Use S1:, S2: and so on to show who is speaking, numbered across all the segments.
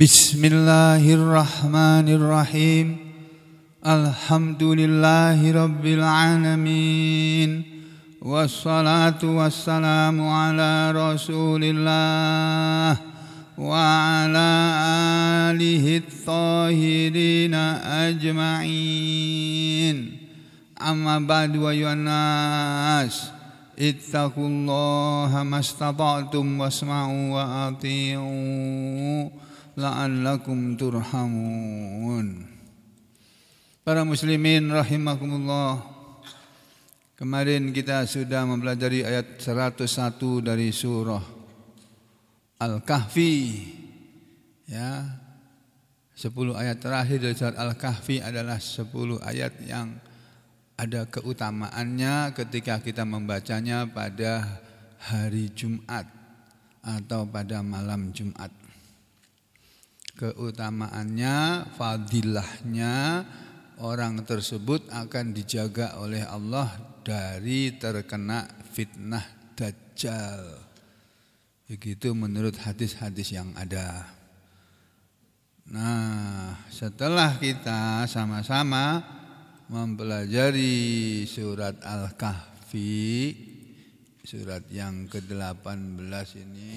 S1: بسم الله الرحمن الرحيم الحمد لله رب العالمين والصلاة والسلام على رسول الله وعلى آله الطاهرين أجمعين أما بعد أيها الناس اتقوا الله ما استطعتم واسمعوا وأطيعوا la'allakum turhamun. Para muslimin rahimakumullah. Kemarin kita sudah mempelajari ayat 101 dari surah Al-Kahfi. Ya. 10 ayat terakhir dari surat Al-Kahfi adalah 10 ayat yang ada keutamaannya ketika kita membacanya pada hari Jumat atau pada malam Jumat keutamaannya, fadilahnya orang tersebut akan dijaga oleh Allah dari terkena fitnah dajjal. Begitu menurut hadis-hadis yang ada. Nah, setelah kita sama-sama mempelajari surat Al-Kahfi, surat yang ke-18 ini,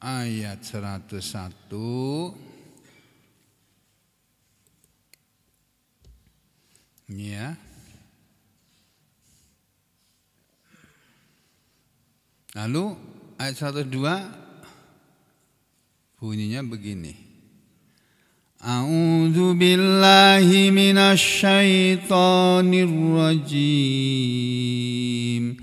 S1: ayat 101 ya Lalu ayat 102 bunyinya begini. A'udzu billahi minasy syaithanir rajim.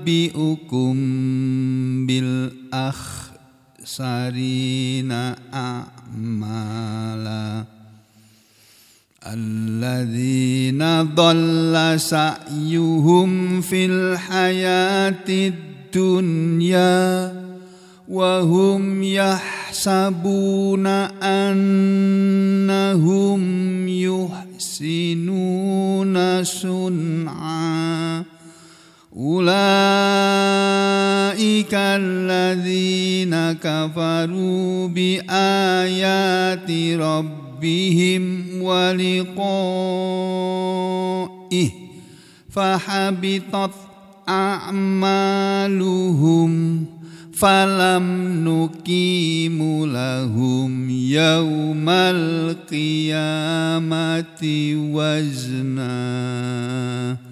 S1: أنبئكم بالأخسرين أعمالا الذين ضل سعيهم في الحياة الدنيا وهم يحسبون أنهم يحسنون صنعاً أولئك الذين كفروا بآيات ربهم ولقائه فحبطت أعمالهم فلم نقيم لهم يوم القيامة وزناً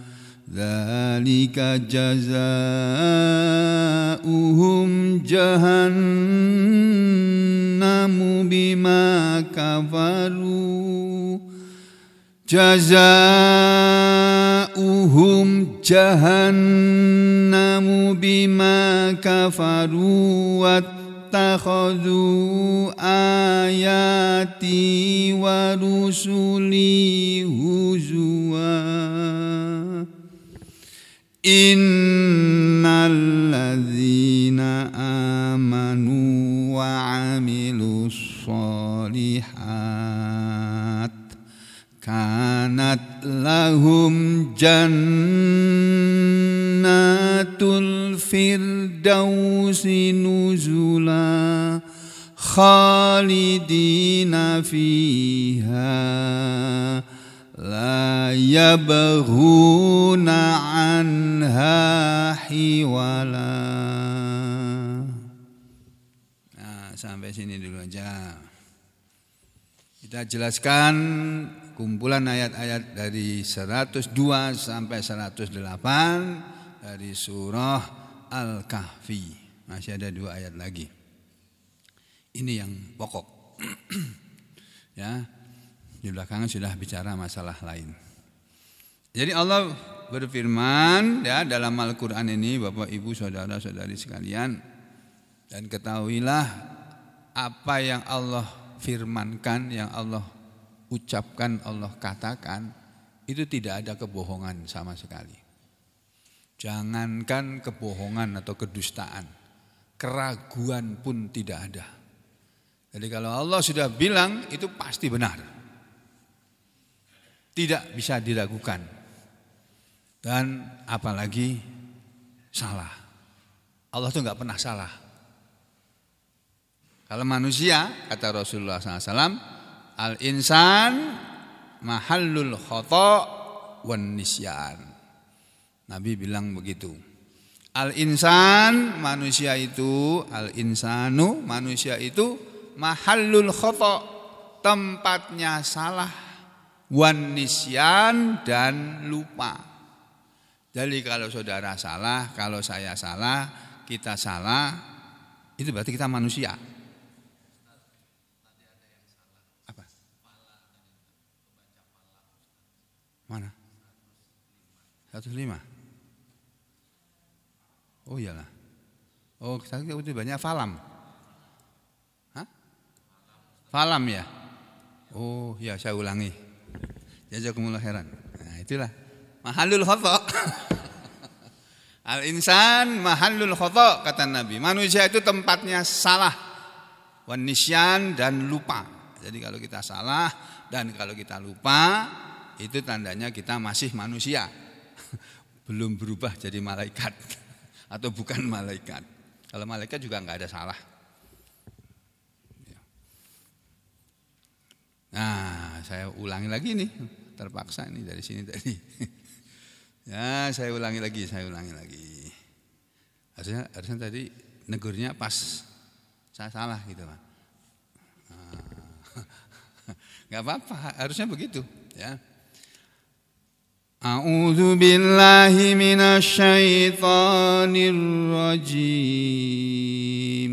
S1: Lika jazah uhum jahan namu bima kafaru jazah uhum jahan namu bima kafaru watta khazu ayati walu suli. ان الذين امنوا وعملوا الصالحات كانت لهم جنات الفردوس نزلا خالدين فيها يبغون عنها nah, sampai sini dulu aja kita jelaskan kumpulan ayat-ayat dari 102 sampai 108 dari surah Al-Kahfi masih ada dua ayat lagi ini yang pokok ya di belakangan sudah bicara masalah lain. Jadi Allah berfirman ya dalam Al-Qur'an ini Bapak Ibu saudara-saudari sekalian dan ketahuilah apa yang Allah firmankan, yang Allah ucapkan, Allah katakan itu tidak ada kebohongan sama sekali. Jangankan kebohongan atau kedustaan, keraguan pun tidak ada. Jadi kalau Allah sudah bilang itu pasti benar tidak bisa diragukan dan apalagi salah. Allah itu nggak pernah salah. Kalau manusia kata Rasulullah SAW, al insan mahallul khoto wan Nabi bilang begitu. Al insan manusia itu al insanu manusia itu mahallul khoto tempatnya salah wanisian dan lupa. Jadi kalau saudara salah, kalau saya salah, kita salah, itu berarti kita manusia. Apa? Mana? 105. Oh iyalah. Oh, kita itu banyak falam. Hah? Falam ya? Oh, ya saya ulangi. Jazakumullah heran. Nah, itulah mahalul khata. Al insan mahalul khata kata Nabi. Manusia itu tempatnya salah. Wanisyan dan lupa. Jadi kalau kita salah dan kalau kita lupa itu tandanya kita masih manusia. Belum berubah jadi malaikat atau bukan malaikat. Kalau malaikat juga nggak ada salah. Ya. Nah, saya ulangi lagi nih terpaksa ini dari sini tadi. ya, saya ulangi lagi, saya ulangi lagi. Harusnya, harusnya tadi negurnya pas saya salah gitu pak. Enggak ah. apa-apa, harusnya begitu ya. A'udzu billahi minasyaitonir rajim.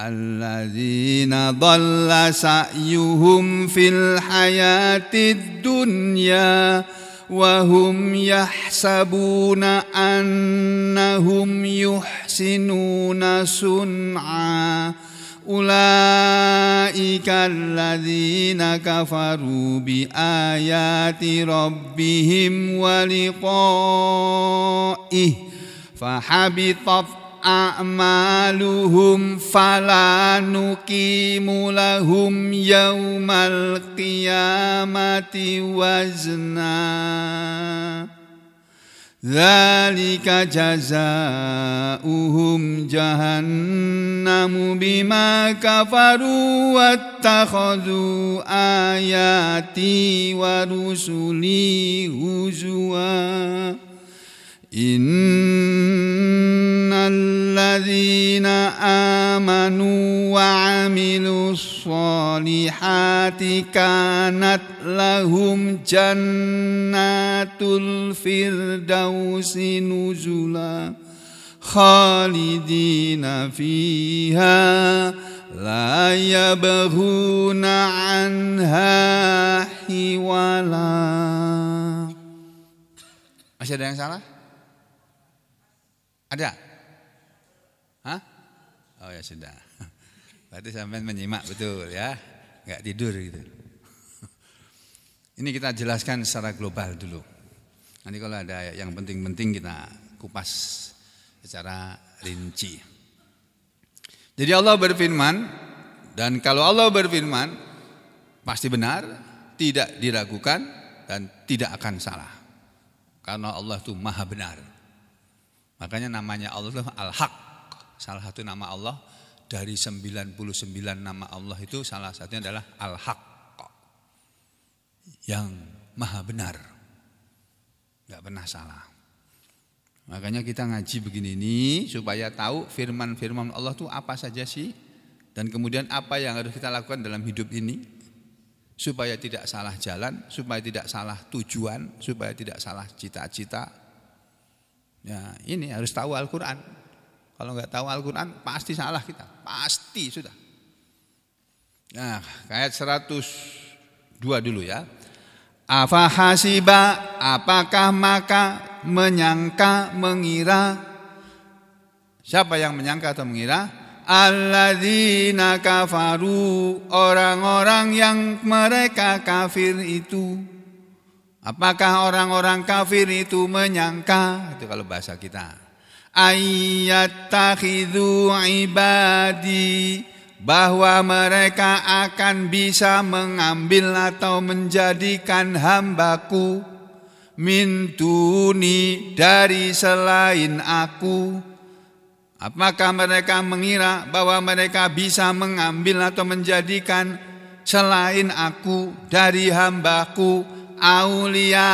S1: الذين ضل سعيهم في الحياة الدنيا وهم يحسبون أنهم يحسنون صنعا أولئك الذين كفروا بآيات ربهم ولقائه فحبطت a'maluhum fala nuqimu lahum yaumal qiyamati wazna Zalika jazauhum jahannamu bima kafaru wattakhadu ayati wa rusuli huzwa ان الذين امنوا وعملوا الصالحات كانت لهم جنات الفردوس نزلا خالدين فيها لا يبغون عنها حولا Masih ada yang salah? Ada? Hah? Oh ya sudah. Berarti sampai menyimak betul ya. Enggak tidur gitu. Ini kita jelaskan secara global dulu. Nanti kalau ada yang penting-penting kita kupas secara rinci. Jadi Allah berfirman dan kalau Allah berfirman pasti benar, tidak diragukan dan tidak akan salah. Karena Allah itu maha benar. Makanya namanya Allah itu Al-Haq. Salah satu nama Allah dari 99 nama Allah itu salah satunya adalah Al-Haq. Yang maha benar. Gak pernah salah. Makanya kita ngaji begini ini supaya tahu firman-firman Allah itu apa saja sih dan kemudian apa yang harus kita lakukan dalam hidup ini supaya tidak salah jalan, supaya tidak salah tujuan, supaya tidak salah cita-cita, Ya, ini harus tahu Al-Qur'an. Kalau nggak tahu Al-Qur'an pasti salah kita, pasti sudah. Nah, ayat 102 dulu ya. Afahasiba, apakah maka menyangka, mengira Siapa yang menyangka atau mengira? Alladzina kafaru, orang-orang yang mereka kafir itu Apakah orang-orang kafir itu menyangka itu kalau bahasa kita takhidu ibadi bahwa mereka akan bisa mengambil atau menjadikan hambaku mintuni dari selain aku apakah mereka mengira bahwa mereka bisa mengambil atau menjadikan selain aku dari hambaku aulia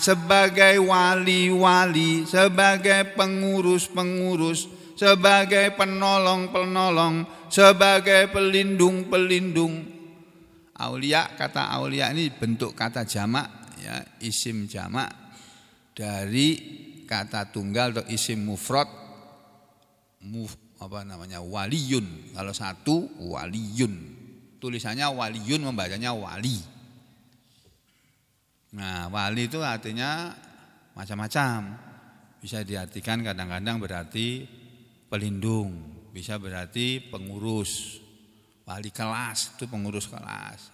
S1: sebagai wali-wali, sebagai pengurus-pengurus, sebagai penolong-penolong, sebagai pelindung-pelindung. Aulia kata aulia ini bentuk kata jamak ya, isim jamak dari kata tunggal atau isim mufrad muf, apa namanya waliyun. Kalau satu waliyun. Tulisannya waliyun membacanya wali. Nah, wali itu artinya macam-macam. Bisa diartikan kadang-kadang berarti pelindung, bisa berarti pengurus. Wali kelas itu pengurus kelas.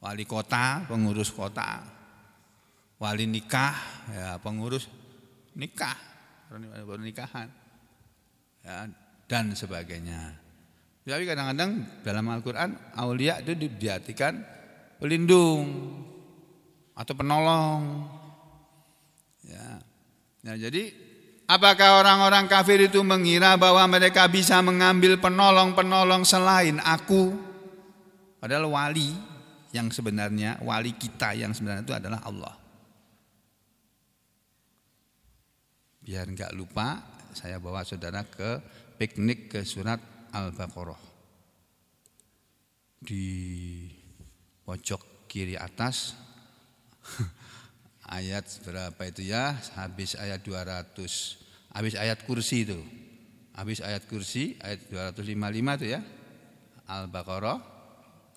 S1: Wali kota, pengurus kota. Wali nikah, ya pengurus nikah, pernikahan Ya, dan sebagainya. Tapi kadang-kadang dalam Al-Quran, Aulia itu diartikan pelindung, atau penolong. Ya. ya jadi apakah orang-orang kafir itu mengira bahwa mereka bisa mengambil penolong-penolong selain aku? Padahal wali yang sebenarnya, wali kita yang sebenarnya itu adalah Allah. Biar nggak lupa, saya bawa saudara ke piknik ke surat Al-Baqarah. Di pojok kiri atas ayat berapa itu ya? Habis ayat 200. Habis ayat kursi itu. Habis ayat kursi ayat 255 itu ya. Al-Baqarah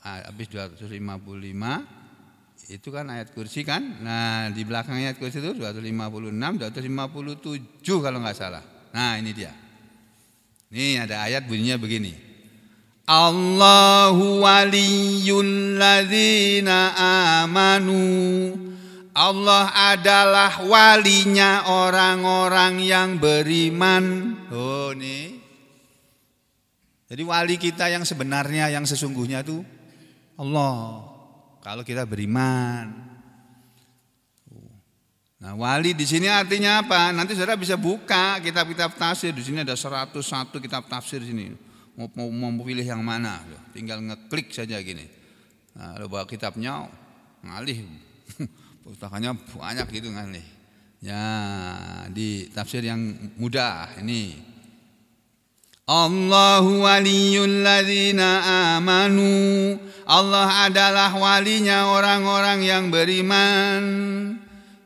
S1: ah, habis 255 itu kan ayat kursi kan. Nah, di belakang ayat kursi itu 256, 257 kalau nggak salah. Nah, ini dia. Nih ada ayat bunyinya begini. Allahu waliyul ladzina amanu Allah adalah walinya orang-orang yang beriman. Oh nih. Jadi wali kita yang sebenarnya yang sesungguhnya itu Allah. Kalau kita beriman. Nah, wali di sini artinya apa? Nanti Saudara bisa buka kitab-kitab tafsir. Di sini ada 101 kitab tafsir di sini mau, mau memilih yang mana tinggal ngeklik saja gini nah, bawa kitabnya ngalih pustakanya banyak gitu ngalih ya di tafsir yang mudah ini Allahu waliyul ladzina amanu Allah adalah walinya orang-orang yang beriman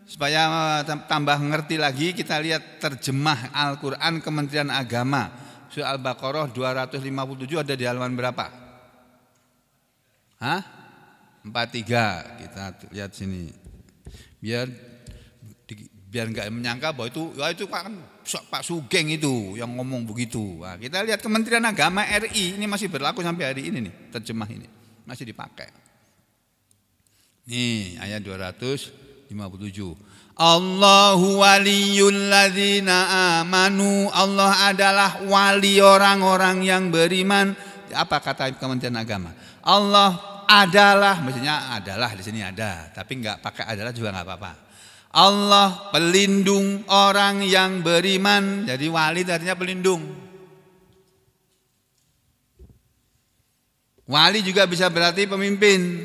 S1: supaya tambah ngerti lagi kita lihat terjemah Al-Qur'an Kementerian Agama Surah Al-Baqarah 257 ada di halaman berapa? Hah? 43 kita lihat sini. Biar biar nggak menyangka bahwa itu ya itu kan Pak Sugeng itu yang ngomong begitu. Nah, kita lihat Kementerian Agama RI ini masih berlaku sampai hari ini nih terjemah ini masih dipakai. Nih ayat 257. Allahu waliyul ladzina amanu. Allah adalah wali orang-orang yang beriman. Apa kata Kementerian Agama? Allah adalah, maksudnya adalah di sini ada, tapi nggak pakai adalah juga nggak apa-apa. Allah pelindung orang yang beriman. Jadi wali artinya pelindung. Wali juga bisa berarti pemimpin.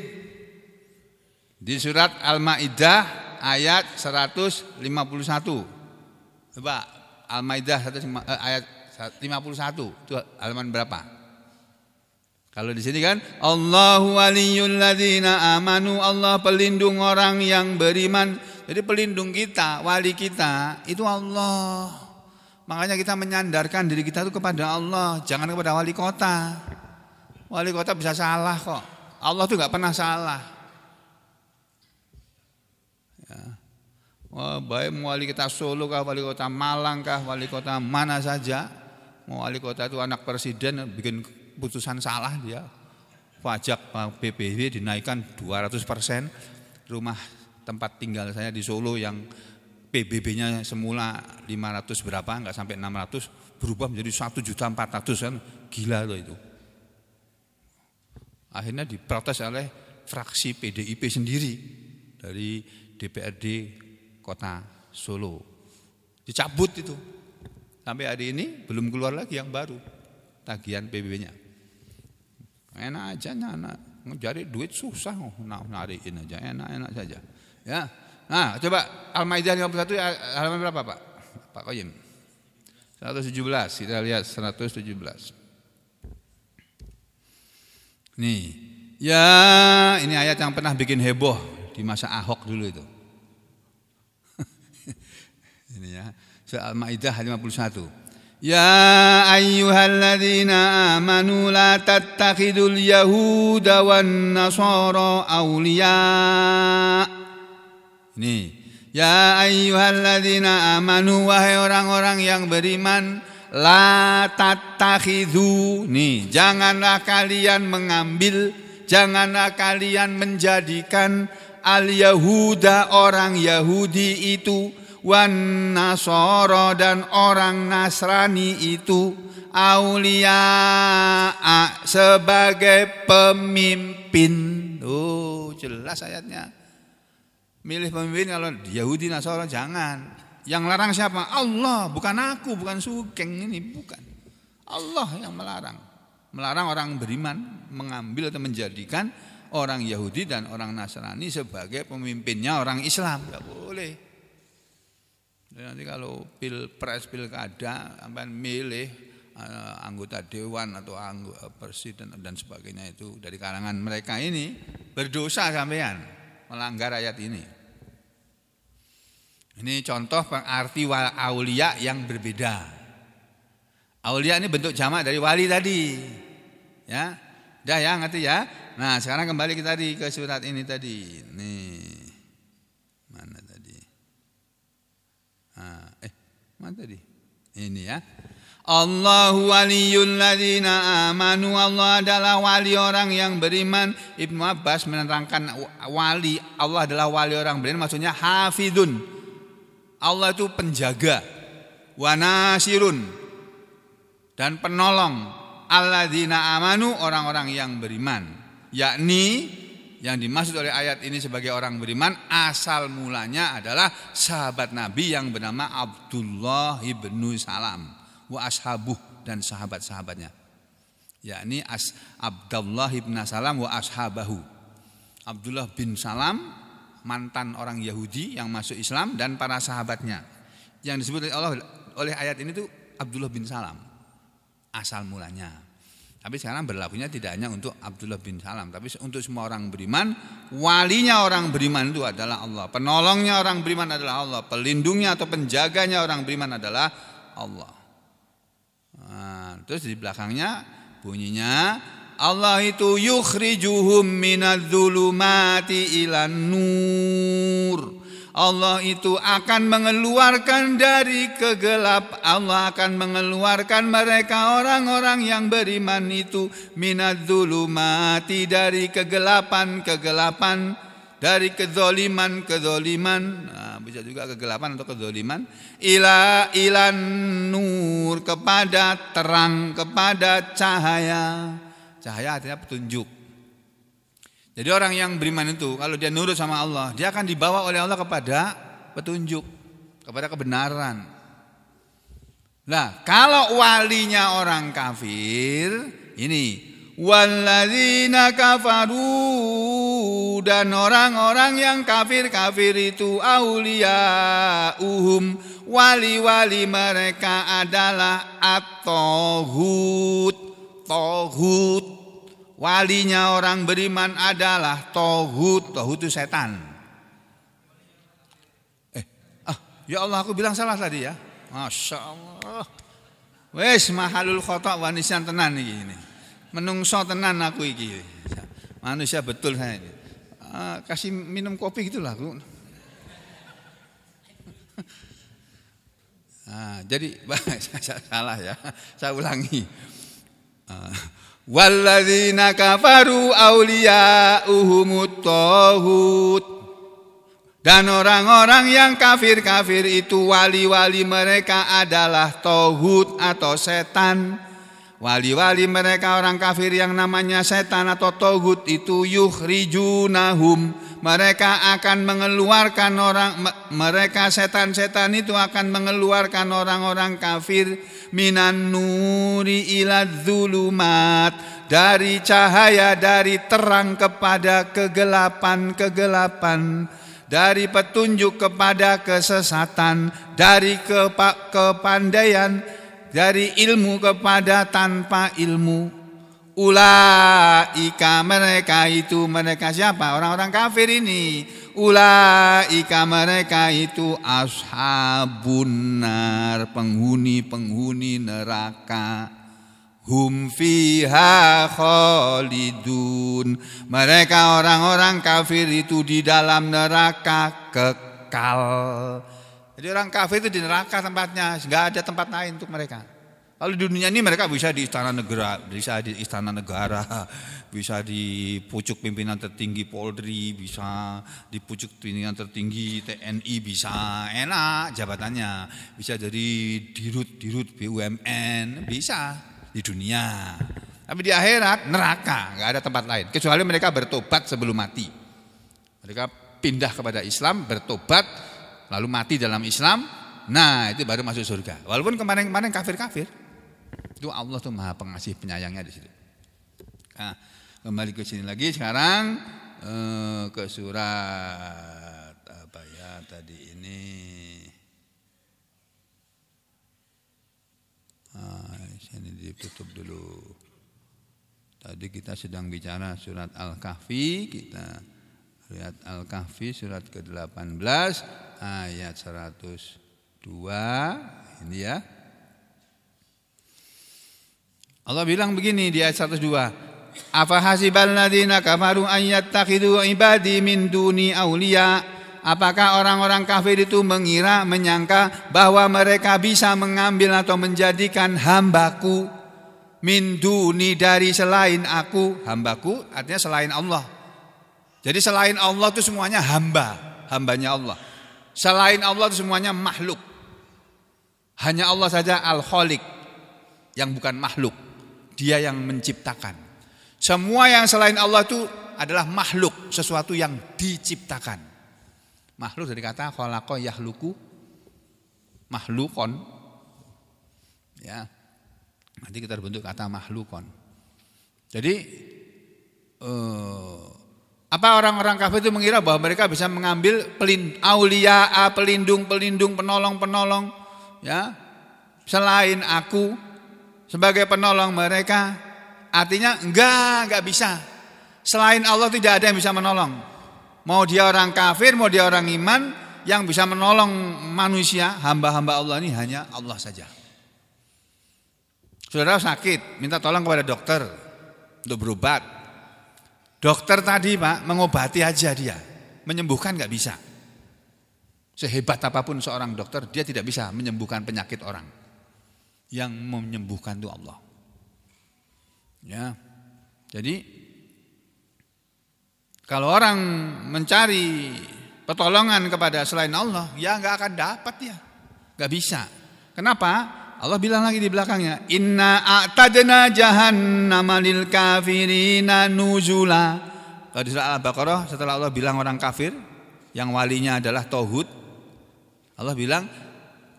S1: Di surat Al-Maidah ayat 151. Coba Al-Maidah eh, ayat 51 itu halaman berapa? Kalau di sini kan Allahu waliyul ladzina amanu Allah pelindung orang yang beriman. Jadi pelindung kita, wali kita itu Allah. Makanya kita menyandarkan diri kita itu kepada Allah, jangan kepada wali kota. Wali kota bisa salah kok. Allah tuh nggak pernah salah. Ya. Wah, baik wali kota Solo kah, wali kota Malang kah, wali kota mana saja, mau wali kota itu anak presiden bikin putusan salah dia, pajak PBB dinaikkan 200 persen, rumah tempat tinggal saya di Solo yang PBB-nya semula 500 berapa, nggak sampai 600, berubah menjadi 1 juta 400 kan, gila loh itu. Akhirnya diprotes oleh fraksi PDIP sendiri dari DPRD Kota Solo. Dicabut itu. Sampai hari ini belum keluar lagi yang baru tagihan PBB-nya. Enak aja anak mencari duit susah nah, oh, nariin aja enak-enak saja. Ya. Nah, coba Al-Maidah 51 ya, halaman berapa, Pak? Pak Koyim. 117, kita lihat 117. Nih, ya ini ayat yang pernah bikin heboh di masa Ahok dulu itu. Ini ya. Surah Al-Maidah 51. Ya ayyuhalladzina amanu la tattakhidul yahuda wan nasara awliya. ini ya ayyuhalladzina amanu wahai orang-orang yang beriman la tattakhidhu nih janganlah kalian mengambil janganlah kalian menjadikan al-yahuda orang Yahudi itu wan Nasoro dan orang Nasrani itu aulia sebagai pemimpin. Oh, jelas ayatnya. Milih pemimpin kalau Yahudi Nasoro jangan. Yang larang siapa? Allah, bukan aku, bukan Sugeng ini, bukan. Allah yang melarang. Melarang orang beriman mengambil atau menjadikan orang Yahudi dan orang Nasrani sebagai pemimpinnya orang Islam. Tidak boleh. Jadi ya, nanti kalau pilpres pilkada sampai milih eh, anggota dewan atau anggota eh, presiden dan sebagainya itu dari kalangan mereka ini berdosa sampean melanggar ayat ini. Ini contoh pengarti awliya aulia yang berbeda. Aulia ini bentuk jamak dari wali tadi. Ya. Dah ya ngerti ya. Nah, sekarang kembali kita di ke surat ini tadi. Nih. Mana tadi? Ah, eh, mana tadi? Ini ya. Allahu waliyul ladina amanu. Allah adalah wali orang yang beriman. Ibnu Abbas menerangkan wali. Allah adalah wali orang beriman. Maksudnya hafidun. Allah itu penjaga. Wanasirun. Dan penolong. Alladzina amanu orang-orang yang beriman yakni yang dimaksud oleh ayat ini sebagai orang beriman asal mulanya adalah sahabat Nabi yang bernama Abdullah ibnu Salam wa ashabuh dan sahabat-sahabatnya yakni As Abdullah ibn Salam wa ashabahu Abdullah bin Salam mantan orang Yahudi yang masuk Islam dan para sahabatnya yang disebut oleh Allah oleh ayat ini tuh Abdullah bin Salam asal mulanya tapi sekarang berlakunya tidak hanya untuk Abdullah bin Salam, tapi untuk semua orang beriman. Walinya orang beriman itu adalah Allah. Penolongnya orang beriman adalah Allah. Pelindungnya atau penjaganya orang beriman adalah Allah. Nah, terus di belakangnya bunyinya Allah itu yukhrijuhum minadzulumati zulumati ilan nur. Allah itu akan mengeluarkan dari kegelap Allah akan mengeluarkan mereka orang-orang yang beriman itu minat dulu mati dari kegelapan-kegelapan dari kezoliman-kezoliman nah, bisa juga kegelapan atau kezoliman ila ilan nur kepada terang kepada cahaya cahaya artinya petunjuk jadi orang yang beriman itu kalau dia nurut sama Allah, dia akan dibawa oleh Allah kepada petunjuk, kepada kebenaran. Nah, kalau walinya orang kafir, ini walladzina kafaru dan orang-orang yang kafir-kafir itu aulia uhum wali-wali mereka adalah at-tohut tohut Walinya orang beriman adalah tohut. Tohut itu setan. Eh, ah, ya Allah aku bilang salah tadi ya. Masya Allah. Wes mahalul khotok wanisian tenan ini, ini. Menungso tenan aku iki. Manusia betul saya ini. Ah, kasih minum kopi gitulah aku. Nah, jadi salah ya, saya ulangi. Ah, Walladzina kafaru awliya'uhumut tohut. Dan orang-orang yang kafir-kafir itu wali-wali mereka adalah tohut atau setan. Wali-wali mereka orang kafir yang namanya setan atau tohut itu Yukhrijunahum mereka akan mengeluarkan orang mereka setan-setan itu akan mengeluarkan orang-orang kafir minan nuri ila dzulumat dari cahaya dari terang kepada kegelapan-kegelapan dari petunjuk kepada kesesatan dari kepa kepandaian dari ilmu kepada tanpa ilmu Ulaika mereka itu mereka siapa? Orang-orang kafir ini. Ulaika mereka itu ashabun nar, penghuni-penghuni neraka. Hum fiha khalidun. Mereka orang-orang kafir itu di dalam neraka kekal. Jadi orang kafir itu di neraka tempatnya, nggak ada tempat lain untuk mereka. Kalau di dunia ini mereka bisa di istana negara, bisa di istana negara, bisa di pucuk pimpinan tertinggi Polri, bisa di pucuk pimpinan tertinggi TNI bisa, enak jabatannya. Bisa jadi dirut dirut BUMN, bisa di dunia. Tapi di akhirat neraka, nggak ada tempat lain. Kecuali mereka bertobat sebelum mati. Mereka pindah kepada Islam, bertobat, lalu mati dalam Islam. Nah itu baru masuk surga. Walaupun kemarin-kemarin kafir-kafir. Itu Allah tuh maha pengasih penyayangnya di situ. Nah, kembali ke sini lagi sekarang eh, ke surat apa ya tadi ini. Nah, ini ditutup dulu. Tadi kita sedang bicara surat Al-Kahfi, kita lihat Al-Kahfi surat ke-18 ayat 102 ini ya. Allah bilang begini di ayat 102. Afahasibal ladina kafaru ayyattakhidhu ibadi min duni awliya' Apakah orang-orang kafir itu mengira, menyangka bahwa mereka bisa mengambil atau menjadikan hambaku min duni dari selain aku, hambaku artinya selain Allah. Jadi selain Allah itu semuanya hamba, hambanya Allah. Selain Allah itu semuanya makhluk. Hanya Allah saja al-Khaliq yang bukan makhluk. Dia yang menciptakan. Semua yang selain Allah itu adalah makhluk, sesuatu yang diciptakan. Makhluk dari kata khalaqa yahluku makhlukon. Ya. Nanti kita bentuk kata makhlukon. Jadi eh, apa orang-orang kafir itu mengira bahwa mereka bisa mengambil pelin, aulia, pelindung, pelindung, penolong, penolong, ya selain aku sebagai penolong mereka artinya enggak enggak bisa selain Allah tidak ada yang bisa menolong mau dia orang kafir mau dia orang iman yang bisa menolong manusia hamba-hamba Allah ini hanya Allah saja saudara sakit minta tolong kepada dokter untuk berobat dokter tadi pak mengobati aja dia menyembuhkan enggak bisa sehebat apapun seorang dokter dia tidak bisa menyembuhkan penyakit orang yang menyembuhkan itu Allah. Ya. Jadi kalau orang mencari pertolongan kepada selain Allah, ya nggak akan dapat ya, nggak bisa. Kenapa? Allah bilang lagi di belakangnya, Inna a'tadna jahannama lil kafirina nuzula. Kalau di surah Al-Baqarah setelah Allah bilang orang kafir yang walinya adalah tauhid, Allah bilang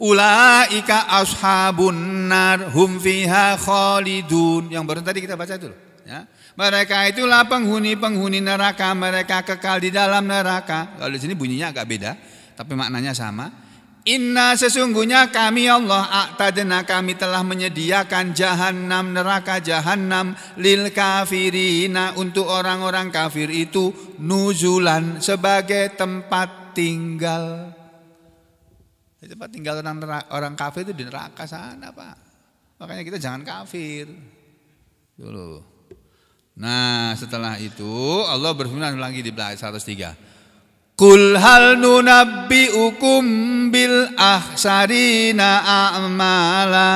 S1: Ulaika ashabun nar hum fiha khalidun. Yang baru tadi kita baca itu Ya. Mereka itulah penghuni-penghuni neraka, mereka kekal di dalam neraka. Kalau di sini bunyinya agak beda, tapi maknanya sama. Inna sesungguhnya kami Allah aktadna kami telah menyediakan jahanam neraka jahanam lil kafirina untuk orang-orang kafir itu nuzulan sebagai tempat tinggal tempat tinggal orang orang kafir itu di neraka sana pak. Makanya kita jangan kafir. Dulu. Nah setelah itu Allah berfirman lagi di ayat 103. Kul hal nunabbi'ukum bil ahsarina a'mala.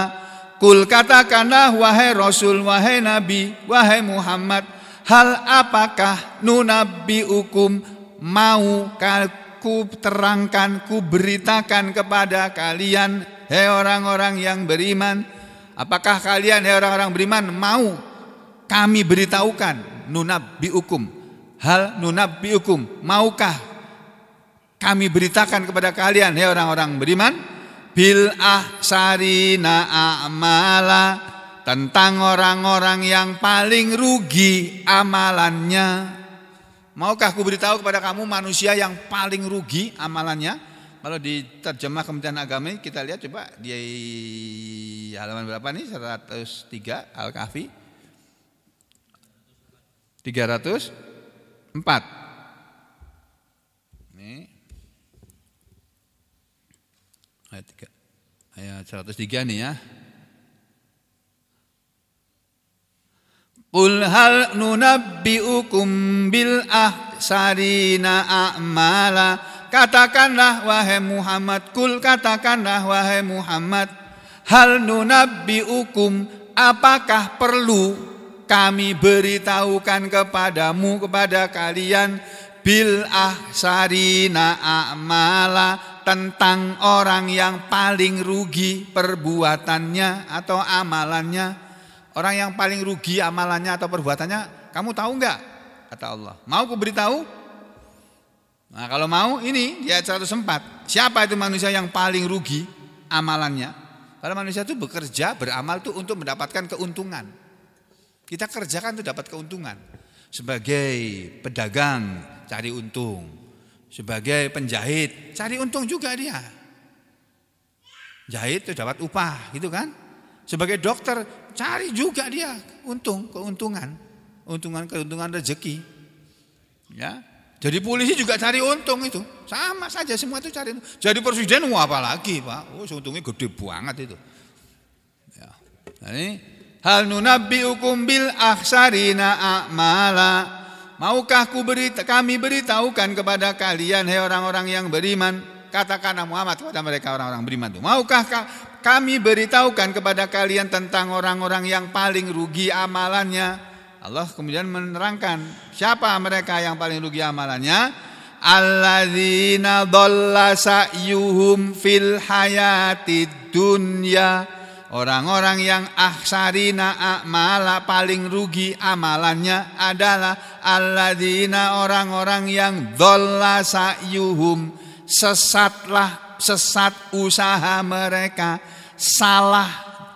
S1: Kul katakanlah wahai Rasul, wahai Nabi, wahai Muhammad. Hal apakah nunabbi'ukum mau ku terangkan, ku beritakan kepada kalian, hei orang-orang yang beriman, apakah kalian, hei orang-orang beriman, mau kami beritahukan, nunab biukum, hal nunab biukum, maukah kami beritakan kepada kalian, hei orang-orang beriman, bil ahsarina amala, tentang orang-orang yang paling rugi amalannya. Maukah aku beritahu kepada kamu manusia yang paling rugi amalannya? Kalau di terjemah Kementerian Agama kita lihat coba di halaman berapa nih? 103 Al-Kahfi. 304. Nih. Ayat 3. Ayat 103 nih ya. Qul hal nunabbiukum bil ahsarina a'mala Katakanlah wahai Muhammad Qul katakanlah wahai Muhammad Hal nunabbiukum apakah perlu kami beritahukan kepadamu kepada kalian bil ahsarina a'mala tentang orang yang paling rugi perbuatannya atau amalannya Orang yang paling rugi amalannya atau perbuatannya, kamu tahu enggak? Kata Allah. Mau ku beritahu? Nah kalau mau ini di ayat 104. Siapa itu manusia yang paling rugi amalannya? Karena manusia itu bekerja, beramal tuh untuk mendapatkan keuntungan. Kita kerjakan tuh dapat keuntungan. Sebagai pedagang cari untung. Sebagai penjahit cari untung juga dia. Jahit itu dapat upah gitu kan. Sebagai dokter cari juga dia untung, keuntungan. Untungan, keuntungan rezeki. Ya. Jadi polisi juga cari untung itu. Sama saja semua itu cari. Jadi presiden mau apa lagi, Pak? Oh, untungnya gede banget itu. Ya. ini hal ukum bil ahsarina a'mala. Maukah ku beri, kami beritahukan kepada kalian hei orang-orang yang beriman? Katakanlah Muhammad kepada mereka orang-orang beriman itu. Maukah kami beritahukan kepada kalian tentang orang-orang yang paling rugi amalannya. Allah kemudian menerangkan siapa mereka yang paling rugi amalannya? Alladzina dhalla sa'yuhum fil hayatid dunya. Orang-orang yang ahsarina amala paling rugi amalannya adalah alladzina orang-orang yang dhalla sa'yuhum sesatlah sesat usaha mereka salah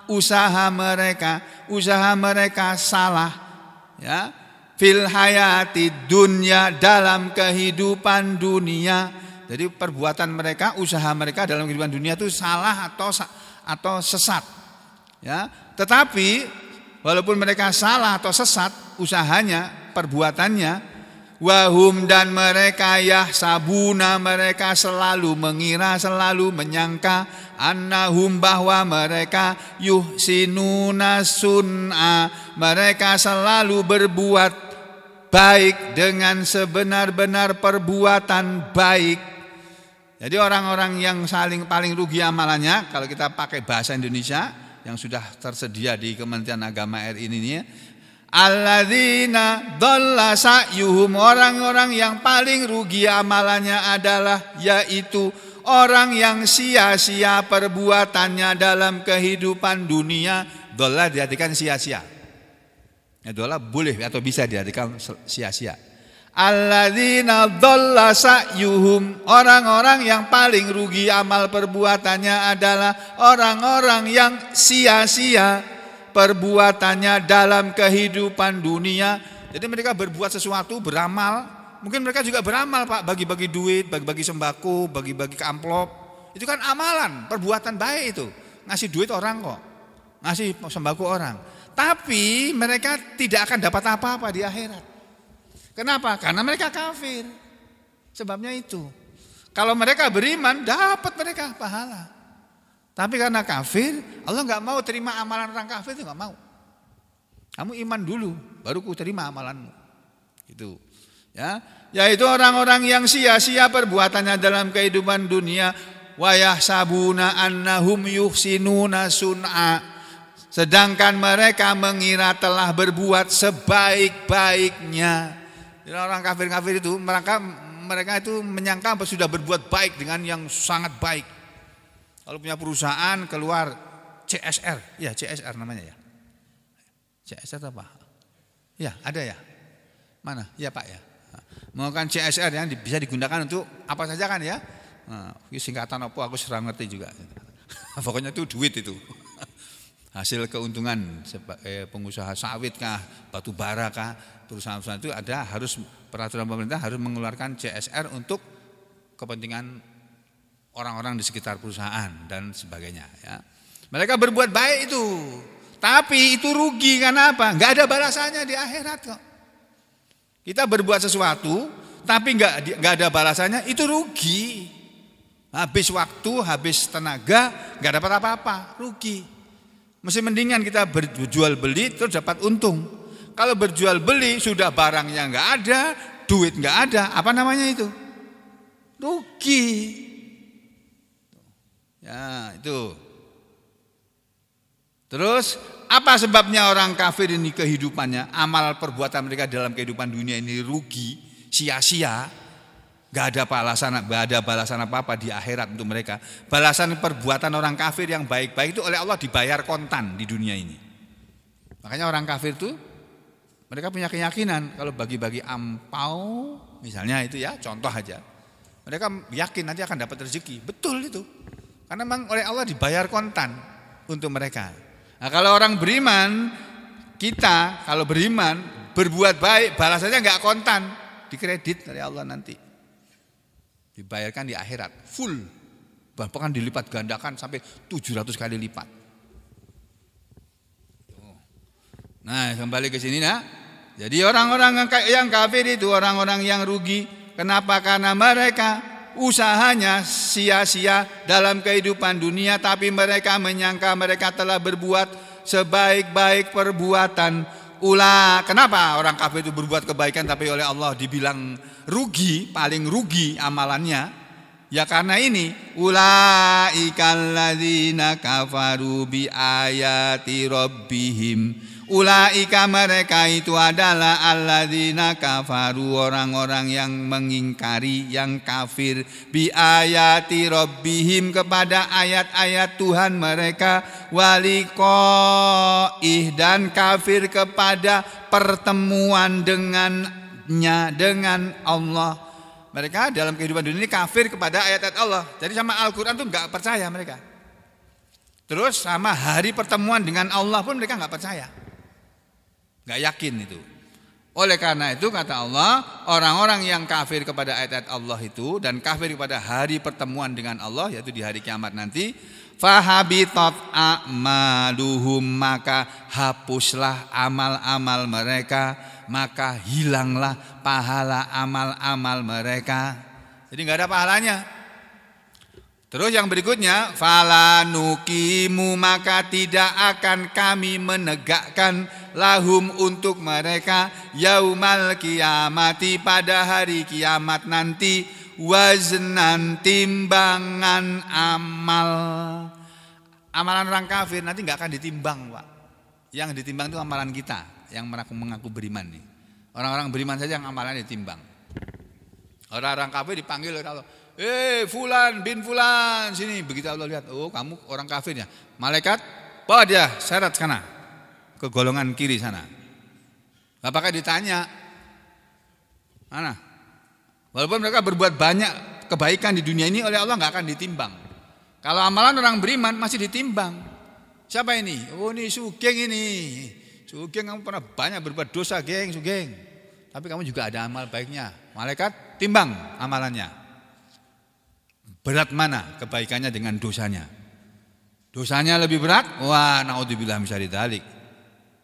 S1: usaha mereka, usaha mereka salah ya. Fil hayati dunia dalam kehidupan dunia. Jadi perbuatan mereka, usaha mereka dalam kehidupan dunia itu salah atau atau sesat. Ya, tetapi walaupun mereka salah atau sesat usahanya, perbuatannya, Wahum dan mereka yah sabuna mereka selalu mengira selalu menyangka annahum bahwa mereka yuhsinuna sun'a mereka selalu berbuat baik dengan sebenar-benar perbuatan baik. Jadi orang-orang yang saling paling rugi amalannya kalau kita pakai bahasa Indonesia yang sudah tersedia di Kementerian Agama RI ini Alladzina dhalla sa'yuhum orang-orang yang paling rugi amalannya adalah yaitu orang yang sia-sia perbuatannya dalam kehidupan dunia dhalla diartikan sia-sia. Ya, dhalla boleh atau bisa diartikan sia-sia. Alladzina dhalla sa'yuhum orang-orang yang paling rugi amal perbuatannya adalah orang-orang yang sia-sia perbuatannya dalam kehidupan dunia. Jadi mereka berbuat sesuatu, beramal. Mungkin mereka juga beramal Pak, bagi-bagi duit, bagi-bagi sembako, bagi-bagi ke amplop. Itu kan amalan, perbuatan baik itu. Ngasih duit orang kok, ngasih sembako orang. Tapi mereka tidak akan dapat apa-apa di akhirat. Kenapa? Karena mereka kafir. Sebabnya itu. Kalau mereka beriman, dapat mereka pahala. Tapi karena kafir, Allah nggak mau terima amalan orang kafir itu nggak mau. Kamu iman dulu, baru ku terima amalanmu. Itu. Ya, yaitu orang-orang yang sia-sia perbuatannya dalam kehidupan dunia Wayah sabuna annahum yuhsinuna sun'a. Sedangkan mereka mengira telah berbuat sebaik-baiknya. orang kafir-kafir itu mereka mereka itu menyangka sudah berbuat baik dengan yang sangat baik. Kalau punya perusahaan keluar CSR, ya CSR namanya ya. CSR apa? Ya, ada ya. Mana? Ya Pak ya. Menggunakan CSR yang bisa digunakan untuk apa saja kan ya. Nah, singkatan apa aku serang ngerti juga. Pokoknya itu duit itu. Hasil keuntungan sebagai pengusaha sawit kah, batu bara kah, perusahaan-perusahaan itu ada harus peraturan pemerintah harus mengeluarkan CSR untuk kepentingan orang-orang di sekitar perusahaan dan sebagainya. Ya. Mereka berbuat baik itu, tapi itu rugi karena apa? Gak ada balasannya di akhirat kok. Kita berbuat sesuatu, tapi gak, gak ada balasannya, itu rugi. Habis waktu, habis tenaga, gak dapat apa-apa, rugi. Masih mendingan kita berjual beli terus dapat untung. Kalau berjual beli sudah barangnya nggak ada, duit nggak ada, apa namanya itu? Rugi. Ya, itu. Terus apa sebabnya orang kafir ini kehidupannya, amal perbuatan mereka dalam kehidupan dunia ini rugi, sia-sia, gak ada balasan, gak ada balasan apa-apa di akhirat untuk mereka. Balasan perbuatan orang kafir yang baik-baik itu oleh Allah dibayar kontan di dunia ini. Makanya orang kafir itu mereka punya keyakinan kalau bagi-bagi ampau misalnya itu ya contoh aja. Mereka yakin nanti akan dapat rezeki. Betul itu. Karena memang oleh Allah dibayar kontan untuk mereka. Nah, kalau orang beriman, kita kalau beriman, berbuat baik, balasannya nggak kontan, dikredit dari Allah nanti. Dibayarkan di akhirat, full. Bahkan dilipat gandakan sampai 700 kali lipat. Nah, kembali ke sini nah. Jadi orang-orang yang kafir itu orang-orang yang rugi. Kenapa? Karena mereka usahanya sia-sia dalam kehidupan dunia tapi mereka menyangka mereka telah berbuat sebaik-baik perbuatan ulah. Kenapa orang kafir itu berbuat kebaikan tapi oleh Allah dibilang rugi, paling rugi amalannya? Ya karena ini ulaikalladzina kafaru bi rabbihim Ulaika mereka itu adalah alladzina kafaru orang-orang yang mengingkari yang kafir bi ayati rabbihim kepada ayat-ayat Tuhan mereka walikoih dan kafir kepada pertemuan dengannya dengan Allah. Mereka dalam kehidupan dunia ini kafir kepada ayat-ayat Allah. Jadi sama Al-Qur'an tuh nggak percaya mereka. Terus sama hari pertemuan dengan Allah pun mereka nggak percaya. Gak yakin itu. Oleh karena itu kata Allah, orang-orang yang kafir kepada ayat-ayat Allah itu dan kafir kepada hari pertemuan dengan Allah yaitu di hari kiamat nanti, fahabitat a'maluhum maka hapuslah amal-amal mereka, maka hilanglah pahala amal-amal mereka. Jadi nggak ada pahalanya. Terus yang berikutnya, falanukimu maka tidak akan kami menegakkan lahum untuk mereka yaumal kiamati pada hari kiamat nanti waznan timbangan amal amalan orang kafir nanti nggak akan ditimbang pak yang ditimbang itu amalan kita yang mengaku mengaku beriman nih orang-orang beriman saja yang amalan ditimbang orang-orang kafir dipanggil kalau eh fulan bin fulan sini begitu Allah lihat oh kamu orang kafirnya malaikat pada syarat sana ke golongan kiri sana. apakah ditanya. Mana? Walaupun mereka berbuat banyak kebaikan di dunia ini oleh Allah nggak akan ditimbang. Kalau amalan orang beriman masih ditimbang. Siapa ini? Oh ini Sugeng ini. Sugeng kamu pernah banyak berbuat dosa, geng, Sugeng. Tapi kamu juga ada amal baiknya. Malaikat timbang amalannya. Berat mana kebaikannya dengan dosanya? Dosanya lebih berat? Wah, naudzubillah misalnya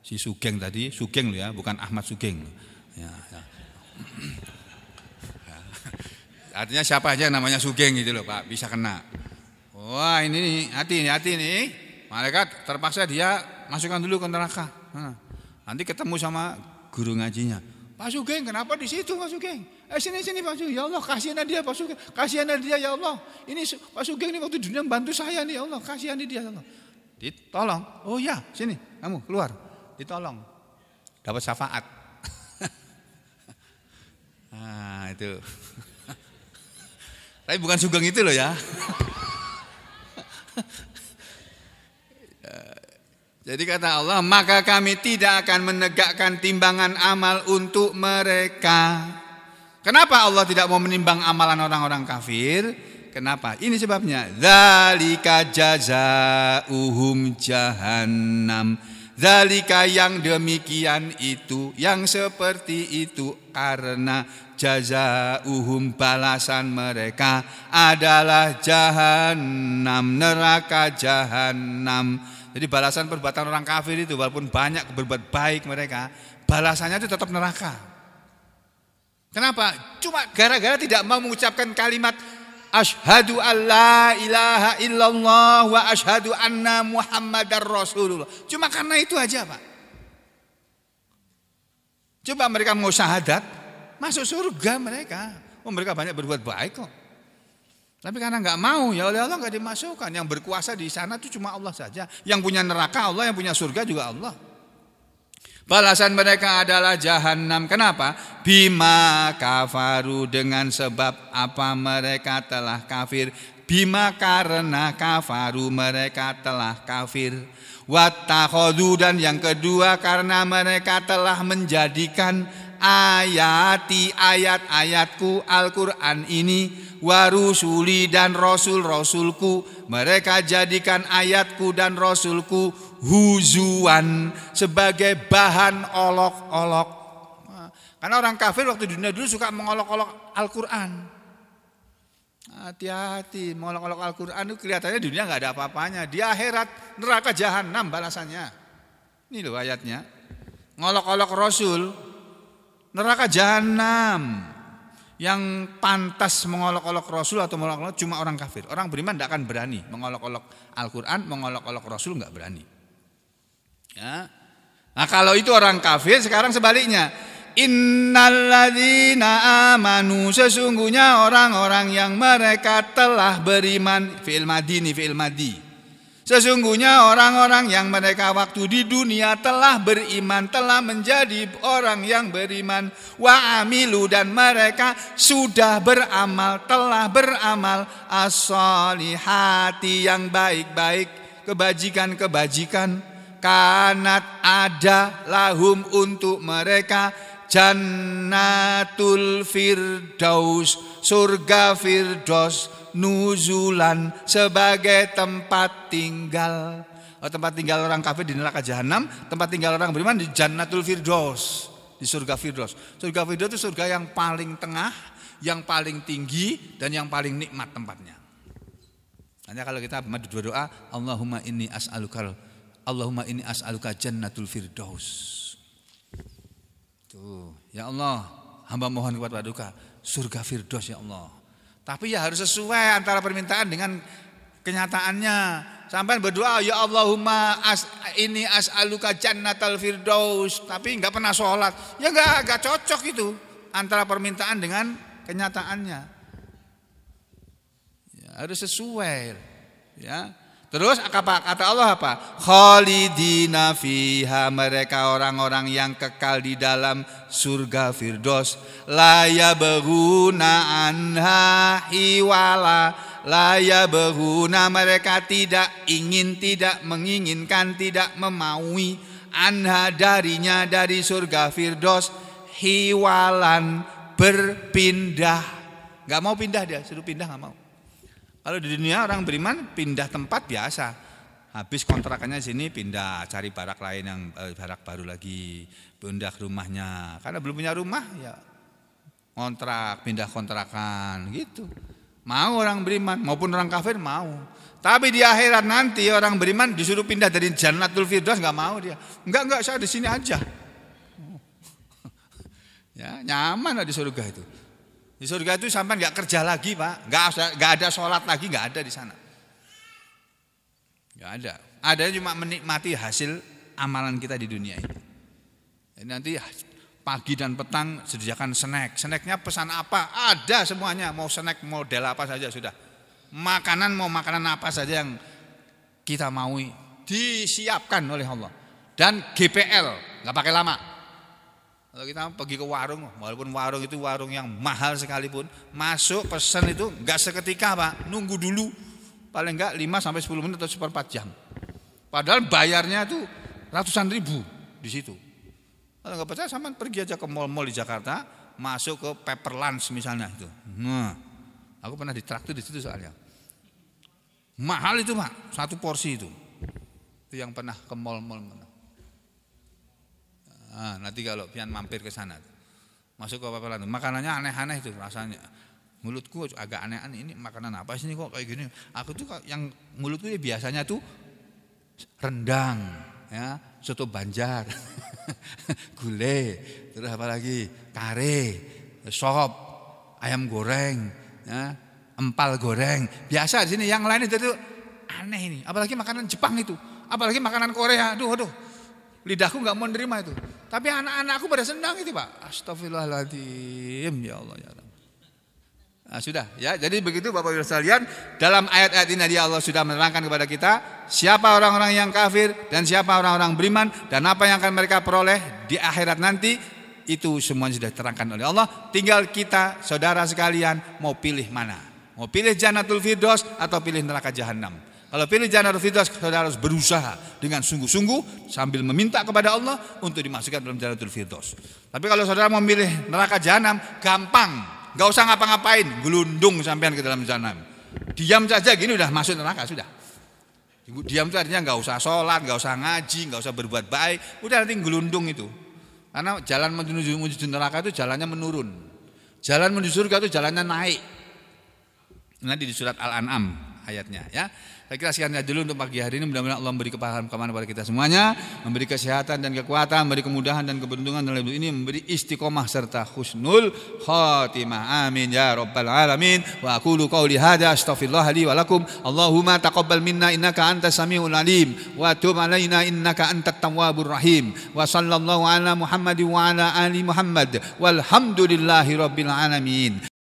S1: si Sugeng tadi, Sugeng loh ya, bukan Ahmad Sugeng. Ya, ya. ya. Artinya siapa aja namanya Sugeng gitu loh Pak, bisa kena. Wah ini nih, hati nih, hati nih. Malaikat terpaksa dia masukkan dulu ke neraka. Nah, nanti ketemu sama guru ngajinya. Pak Sugeng, kenapa di situ Pak Sugeng? Eh sini sini Pak Sugeng, ya Allah kasihan dia Pak Sugeng, kasihan dia ya Allah. Ini Pak Sugeng ini waktu dunia bantu saya nih ya Allah, kasihan dia ya Allah. Ditolong. Oh ya, sini kamu keluar ditolong. Dapat syafaat. nah, itu. Tapi bukan sugeng itu loh ya. Jadi kata Allah, maka kami tidak akan menegakkan timbangan amal untuk mereka. Kenapa Allah tidak mau menimbang amalan orang-orang kafir? Kenapa? Ini sebabnya. Zalika jaza'uhum jahannam. Zalika yang demikian itu Yang seperti itu Karena jaza uhum balasan mereka Adalah jahanam Neraka jahanam Jadi balasan perbuatan orang kafir itu Walaupun banyak berbuat baik mereka Balasannya itu tetap neraka Kenapa? Cuma gara-gara tidak mau mengucapkan kalimat Ashadu an la ilaha illallah wa ashadu anna muhammadar rasulullah. Cuma karena itu aja Pak. Coba mereka mau syahadat, masuk surga mereka. Oh mereka banyak berbuat baik kok. Tapi karena nggak mau ya oleh Allah nggak dimasukkan. Yang berkuasa di sana itu cuma Allah saja. Yang punya neraka Allah, yang punya surga juga Allah. Balasan mereka adalah jahanam. Kenapa? Bima kafaru dengan sebab apa mereka telah kafir. Bima karena kafaru mereka telah kafir. Watahodu dan yang kedua karena mereka telah menjadikan ayati ayat-ayatku Al-Quran ini warusuli dan rasul-rasulku mereka jadikan ayatku dan rasulku huzuan sebagai bahan olok-olok. karena orang kafir waktu di dunia dulu suka mengolok-olok Al-Qur'an. Hati-hati, mengolok-olok Al-Qur'an itu kelihatannya dunia nggak ada apa-apanya. Di akhirat neraka jahanam balasannya. Ini loh ayatnya. Ngolok-olok Rasul neraka jahanam. Yang pantas mengolok-olok Rasul atau mengolok-olok cuma orang kafir. Orang beriman tidak akan berani mengolok-olok Al-Quran, mengolok-olok Rasul nggak berani. Ya. Nah kalau itu orang kafir sekarang sebaliknya. Innaladina amanu sesungguhnya orang-orang yang mereka telah beriman fil madi nih madi. Sesungguhnya orang-orang yang mereka waktu di dunia telah beriman, telah menjadi orang yang beriman. Wa amilu dan mereka sudah beramal, telah beramal asolihati yang baik-baik, kebajikan-kebajikan kanat ada lahum untuk mereka jannatul firdaus surga firdaus nuzulan sebagai tempat tinggal oh, tempat tinggal orang kafir di neraka jahanam tempat tinggal orang beriman di jannatul firdaus di surga firdaus surga firdaus itu surga yang paling tengah yang paling tinggi dan yang paling nikmat tempatnya hanya kalau kita madu dua doa Allahumma inni as'alukal Allahumma ini as'aluka jannatul firdaus. Tuh, ya Allah, hamba mohon kepada Paduka surga firdaus ya Allah. Tapi ya harus sesuai antara permintaan dengan kenyataannya. Sampai berdoa ya Allahumma as ini as'aluka jannatul firdaus, tapi enggak pernah sholat. Ya enggak, enggak cocok itu antara permintaan dengan kenyataannya. Ya, harus sesuai ya Terus apa kata Allah apa? Khalidina fiha mereka orang-orang yang kekal di dalam surga Firdos. Laya berguna anha hiwala. Laya berguna mereka tidak ingin, tidak menginginkan, tidak memaui anha darinya dari surga Firdos. hiwalan berpindah. Gak mau pindah dia, suruh pindah gak mau. Kalau di dunia orang beriman pindah tempat biasa. Habis kontrakannya sini pindah cari barak lain yang eh, barak baru lagi, pindah rumahnya. Karena belum punya rumah ya kontrak, pindah kontrakan gitu. Mau orang beriman maupun orang kafir mau. Tapi di akhirat nanti orang beriman disuruh pindah dari Jannatul Firdaus nggak mau dia. Enggak enggak saya di sini aja. Ya, nyaman lah di surga itu. Di surga itu sampai nggak kerja lagi pak, nggak ada, sholat lagi, nggak ada di sana. Nggak ada. Ada cuma menikmati hasil amalan kita di dunia ini. Jadi nanti pagi dan petang sediakan snack. Snacknya pesan apa? Ada semuanya. Mau snack model apa saja sudah. Makanan mau makanan apa saja yang kita maui disiapkan oleh Allah. Dan GPL nggak pakai lama. Kalau kita pergi ke warung, walaupun warung itu warung yang mahal sekalipun, masuk pesan itu nggak seketika pak, nunggu dulu paling nggak 5 sampai 10 menit atau seperempat jam. Padahal bayarnya itu ratusan ribu di situ. Kalau enggak percaya sama pergi aja ke mall-mall di Jakarta, masuk ke paper lunch misalnya itu. Nah, aku pernah ditraktir di situ soalnya. Mahal itu pak, satu porsi itu. Itu yang pernah ke mall-mall. Ah, nanti kalau pian mampir ke sana masuk ke apa-apa Landung. Makanannya aneh-aneh itu rasanya. Mulutku agak aneh-aneh ini makanan apa sih ini kok kayak gini. Aku tuh yang mulutku ya biasanya tuh rendang, ya, soto banjar, gulai, terus apa lagi? Kare, sop, ayam goreng, ya, empal goreng. Biasa di sini yang lain itu tuh aneh ini. Apalagi makanan Jepang itu, apalagi makanan Korea. Aduh, aduh. Lidahku nggak mau nerima itu. Tapi anak-anakku pada senang itu Pak. Astagfirullahaladzim ya Allah ya Allah. Nah, sudah ya. Jadi begitu Bapak Ibu sekalian, dalam ayat-ayat ini dia Allah sudah menerangkan kepada kita siapa orang-orang yang kafir dan siapa orang-orang beriman dan apa yang akan mereka peroleh di akhirat nanti itu semua sudah terangkan oleh Allah. Tinggal kita saudara sekalian mau pilih mana? Mau pilih Jannatul Firdaus atau pilih neraka jahanam? Kalau pilih jalan harus itu saudara harus berusaha dengan sungguh-sungguh sambil meminta kepada Allah untuk dimasukkan dalam jalan firdaus. Tapi kalau saudara memilih neraka jahanam gampang, nggak usah ngapa-ngapain, gelundung sampean ke dalam jahanam. Diam saja gini udah masuk neraka sudah. Diam itu artinya nggak usah sholat, nggak usah ngaji, nggak usah berbuat baik, udah nanti gelundung itu. Karena jalan menuju, menuju neraka itu jalannya menurun. Jalan menuju surga itu jalannya naik. Nanti di surat Al-An'am ayatnya ya. Saya kira sekian dulu untuk pagi hari ini. Mudah-mudahan Allah memberi kepahaman kepada kita semuanya, memberi kesehatan dan kekuatan, memberi kemudahan dan keberuntungan dalam hidup ini, memberi istiqomah serta husnul khatimah. Amin ya rabbal alamin. Wa aqulu qauli hadza astaghfirullah li wa lakum. Allahumma taqabbal minna innaka anta samiul alim wa tub alaina innaka anta tawwabur rahim. Wa sallallahu ala Muhammad wa ala ali Muhammad. Walhamdulillahi rabbil alamin.